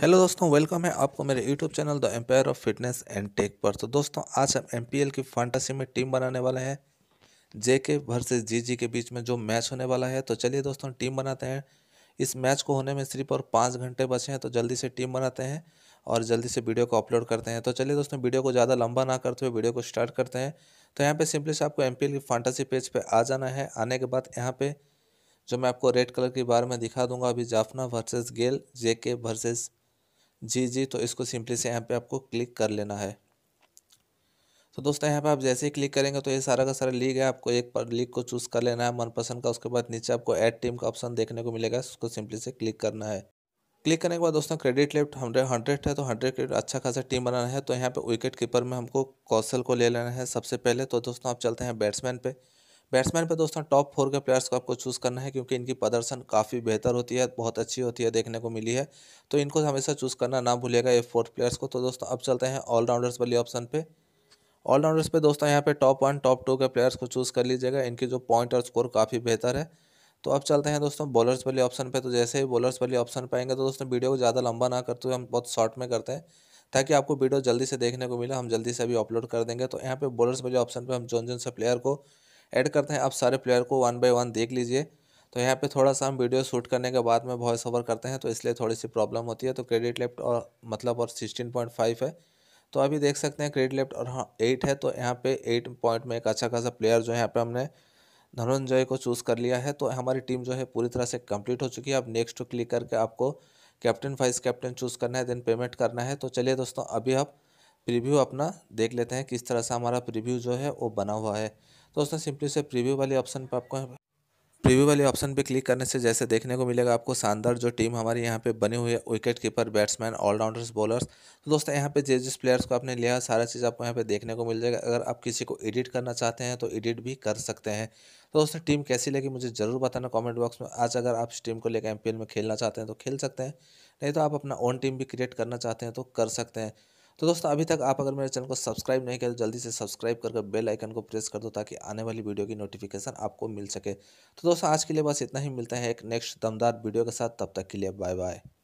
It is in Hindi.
हेलो दोस्तों वेलकम है आपको मेरे YouTube channel the empire of fitness and tech पर तो दोस्तों आज हम एम की फंटासी में टीम बनाने वाले हैं जे के वर्सेज जी जी के बीच में जो मैच होने वाला है तो चलिए दोस्तों टीम बनाते हैं इस मैच को होने में सिर्फ और पाँच घंटे बचे हैं तो जल्दी से टीम बनाते हैं और जल्दी से वीडियो को अपलोड करते हैं तो चलिए दोस्तों वीडियो को ज़्यादा लंबा ना करते हुए वीडियो को स्टार्ट करते हैं तो यहाँ पर सिंपली से आपको एम की फंटासी पेज पर आ जाना है आने के बाद यहाँ पर जो मैं आपको रेड कलर की बार में दिखा दूंगा अभी जाफना वर्सेज गेल जे के जी जी तो इसको सिंपली से यहाँ पे आपको क्लिक कर लेना है तो दोस्तों यहाँ पे आप जैसे ही क्लिक करेंगे तो ये सारा का सारा लीग है आपको एक पर लीग को चूज़ कर लेना है मनपसंद का उसके बाद नीचे आपको ऐड टीम का ऑप्शन देखने को मिलेगा उसको सिंपली से क्लिक करना है क्लिक करने के बाद दोस्तों क्रेडिट लेफ्ट हंड्रेड हंड्रेड है तो हंड्रेड क्रेडिट अच्छा खासा टीम बनाना है तो यहाँ पर विकेट कीपर में हमको कौशल को ले लेना है सबसे पहले तो दोस्तों आप चलते हैं बैट्समैन पे बैट्समैन पे दोस्तों टॉप फोर के प्लेयर्स को आपको चूज़ करना है क्योंकि इनकी प्रदर्शन काफ़ी बेहतर होती है बहुत अच्छी होती है देखने को मिली है तो इनको हमेशा चूज़ करना ना भूलेगा ये फोर्थ प्लेयर्स को तो दोस्तों अब चलते हैं ऑलराउंडर्स वाली ऑप्शन पे ऑलराउंडर्स पे दोस्तों यहाँ पे टॉप वन टॉप टू के प्लेयर्स को चूज़ कर लीजिएगा इनकी जो पॉइंट और स्कोर काफ़ी बेहतर है तो अब चलते हैं दोस्तों बॉलर्स वाले ऑप्शन पर तो जैसे ही बॉलर्स वाले ऑप्शन पर आएंगे तो दोस्तों वीडियो को ज़्यादा लंबा ना करते हुए हम बहुत शॉर्ट में करते हैं ताकि आपको वीडियो जल्दी से देखने को मिले हम जल्दी से अभी अपलोड कर देंगे तो यहाँ पे बॉलर्स वाले ऑप्शन पे हम जोन जोन से प्लेयर को ऐड करते हैं आप सारे प्लेयर को वन बाई वन देख लीजिए तो यहाँ पे थोड़ा सा हम वीडियो शूट करने के बाद में वॉइस ओवर करते हैं तो इसलिए थोड़ी सी प्रॉब्लम होती है तो क्रेडिट लेफ्ट और मतलब और सिक्सटीन पॉइंट फाइव है तो अभी देख सकते हैं क्रेडिट लेफ्ट और हाँ एट है तो यहाँ पे एट पॉइंट में एक अच्छा खासा प्लेयर जो है यहाँ पे हमने धनंजय को चूज़ कर लिया है तो हमारी टीम जो है पूरी तरह से कंप्लीट हो चुकी है अब नेक्स्ट क्लिक करके आपको कैप्टन वाइस कैप्टन चूज़ करना है देन पेमेंट करना है तो चलिए दोस्तों अभी आप प्रीव्यू अपना देख लेते हैं किस तरह से हमारा प्रीव्यू जो है वो बना हुआ है तो दोस्तों सिंपली से प्रीव्यू वाले ऑप्शन पर आपको प्रीव्यू वाले ऑप्शन पे क्लिक करने से जैसे देखने को मिलेगा आपको शानदार जो टीम हमारी यहाँ पे बनी हुई है wicket keeper batsman allrounders bowlers तो दोस्तों यहाँ पे जिस जिस प्लेयर्स को आपने लिया है सारा चीज़ आपको यहाँ पे देखने को मिल जाएगा अगर आप किसी को एडिट करना चाहते हैं तो एडिट भी कर सकते हैं तो दोस्तों टीम कैसी लगी मुझे ज़रूर बताना कॉमेंट बॉक्स में आज अगर आप इस टीम को लेकर एम में खेलना चाहते हैं तो खेल सकते हैं नहीं तो आप अपना ओन टीम भी क्रिएट करना चाहते हैं तो कर सकते हैं तो दोस्तों अभी तक आप अगर मेरे चैनल को सब्सक्राइब नहीं करें तो जल्दी से सब्सक्राइब करके बेल आइकन को प्रेस कर दो ताकि आने वाली वीडियो की नोटिफिकेशन आपको मिल सके तो दोस्तों आज के लिए बस इतना ही मिलता है एक नेक्स्ट दमदार वीडियो के साथ तब तक के लिए बाय बाय